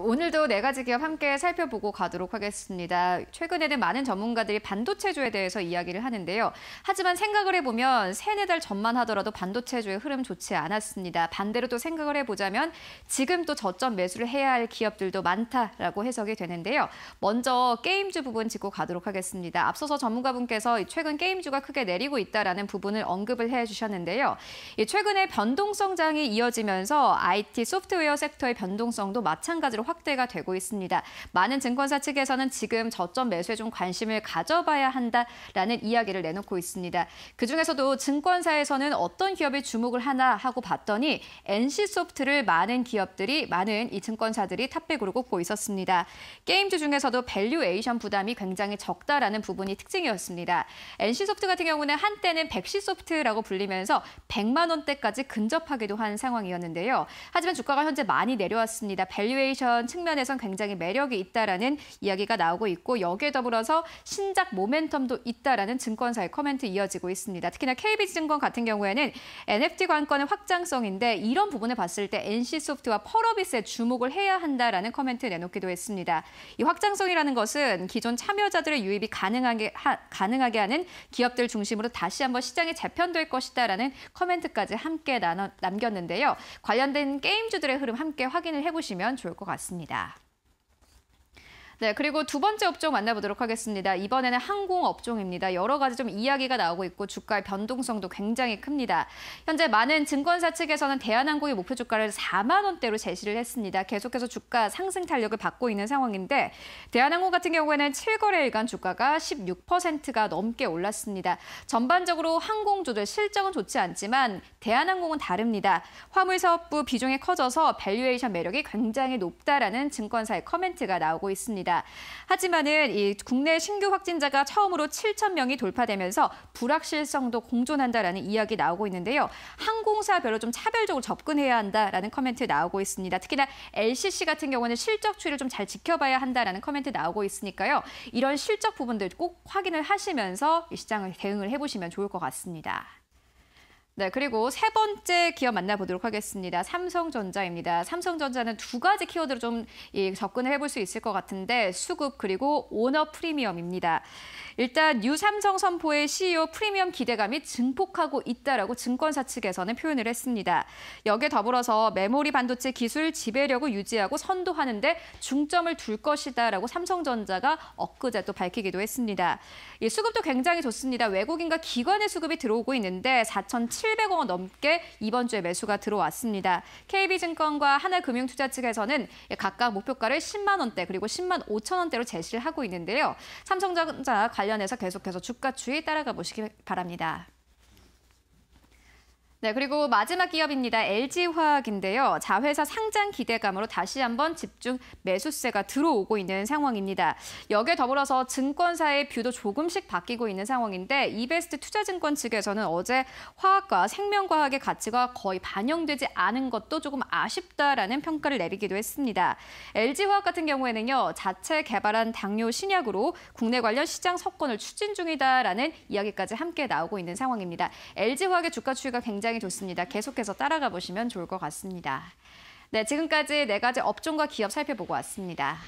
오늘도 네 가지 기업 함께 살펴보고 가도록 하겠습니다. 최근에는 많은 전문가들이 반도체주에 대해서 이야기를 하는데요. 하지만 생각을 해보면 세네 달 전만 하더라도 반도체주의 흐름 좋지 않았습니다. 반대로 또 생각을 해보자면 지금 또 저점 매수를 해야 할 기업들도 많다라고 해석이 되는데요. 먼저 게임주 부분 짚고 가도록 하겠습니다. 앞서서 전문가분께서 최근 게임주가 크게 내리고 있다라는 부분을 언급을 해주셨는데요. 최근에 변동성장이 이어지면서 IT 소프트웨어 섹터의 변동성도 마찬가지로 확대가 되고 있습니다. 많은 증권사 측에서는 지금 저점 매수에 좀 관심을 가져봐야 한다라는 이야기를 내놓고 있습니다. 그중에서도 증권사에서는 어떤 기업에 주목을 하나 하고 봤더니 NC소프트를 많은 기업들이 많은 이 증권사들이 탑백으로 꼽고 있었습니다. 게임주 중에서도 밸류에이션 부담이 굉장히 적다라는 부분이 특징이었습니다. NC소프트 같은 경우는 한때는 백시소프트라고 불리면서 100만 원대까지 근접하기도 한 상황이었는데요. 하지만 주가가 현재 많이 내려왔습니다. 밸류에이션 그런 측면에선 굉장히 매력이 있다라는 이야기가 나오고 있고 여기에 더불어서 신작 모멘텀도 있다라는 증권사의 코멘트 이어지고 있습니다. 특히나 KB증권 같은 경우에는 NFT 관건의 확장성인데 이런 부분을 봤을 때 NC소프트와 펄어비스에 주목을 해야 한다라는 커멘트 내놓기도 했습니다. 이 확장성이라는 것은 기존 참여자들의 유입이 가능하게 하, 가능하게 하는 기업들 중심으로 다시 한번 시장이 재편될 것이다라는 커멘트까지 함께 나눠, 남겼는데요. 관련된 게임주들의 흐름 함께 확인을 해보시면 좋을 것 같습니다. 같습니다. 네, 그리고 두 번째 업종 만나보도록 하겠습니다. 이번에는 항공 업종입니다. 여러 가지 좀 이야기가 나오고 있고 주가의 변동성도 굉장히 큽니다. 현재 많은 증권사 측에서는 대한항공의 목표 주가를 4만 원대로 제시를 했습니다. 계속해서 주가 상승 탄력을 받고 있는 상황인데 대한항공 같은 경우에는 7거래일간 주가가 16%가 넘게 올랐습니다. 전반적으로 항공 조절 실적은 좋지 않지만 대한항공은 다릅니다. 화물 사업부 비중이 커져서 밸류에이션 매력이 굉장히 높다라는 증권사의 커멘트가 나오고 있습니다. 있습니다. 하지만은 이 국내 신규 확진자가 처음으로 7천 명이 돌파되면서 불확실성도 공존한다라는 이야기 나오고 있는데요. 항공사별로 좀 차별적으로 접근해야 한다라는 커멘트 나오고 있습니다. 특히나 LCC 같은 경우는 실적 추이를 좀 잘 지켜봐야 한다라는 커멘트 나오고 있으니까요. 이런 실적 부분들 꼭 확인을 하시면서 시장을 대응을 해보시면 좋을 것 같습니다. 네, 그리고 세 번째 기업 만나보도록 하겠습니다. 삼성전자입니다. 삼성전자는 두 가지 키워드로 좀 이, 접근을 해볼 수 있을 것 같은데 수급 그리고 오너 프리미엄입니다. 일단 뉴삼성 선포의 CEO 프리미엄 기대감이 증폭하고 있다라고 증권사 측에서는 표현을 했습니다. 여기에 더불어서 메모리 반도체 기술 지배력을 유지하고 선도하는데 중점을 둘 것이다라고 삼성전자가 엊그제 또 밝히기도 했습니다. 이 수급도 굉장히 좋습니다. 외국인과 기관의 수급이 들어오고 있는데 4 7 700억 원 넘게 이번 주에 매수가 들어왔습니다. KB증권과 하나금융투자 측에서는 각각 목표가를 10만 원대 그리고 10만 5천 원대로 제시를 하고 있는데요. 삼성전자 관련해서 계속해서 주가 추이 따라가 보시기 바랍니다. 네, 그리고 마지막 기업입니다. LG화학인데요. 자회사 상장 기대감으로 다시 한번 집중 매수세가 들어오고 있는 상황입니다. 여기에 더불어서 증권사의 뷰도 조금씩 바뀌고 있는 상황인데 이베스트 투자증권 측에서는 어제 화학과 생명과학의 가치가 거의 반영되지 않은 것도 조금 아쉽다라는 평가를 내리기도 했습니다. LG화학 같은 경우에는요. 자체 개발한 당뇨 신약으로 국내 관련 시장 석권을 추진 중이다라는 이야기까지 함께 나오고 있는 상황입니다. LG화학의 주가 추이가 굉장히 굉장히 좋습니다. 계속해서 따라가 보시면 좋을 것 같습니다. 네, 지금까지 네 가지 업종과 기업 살펴보고 왔습니다.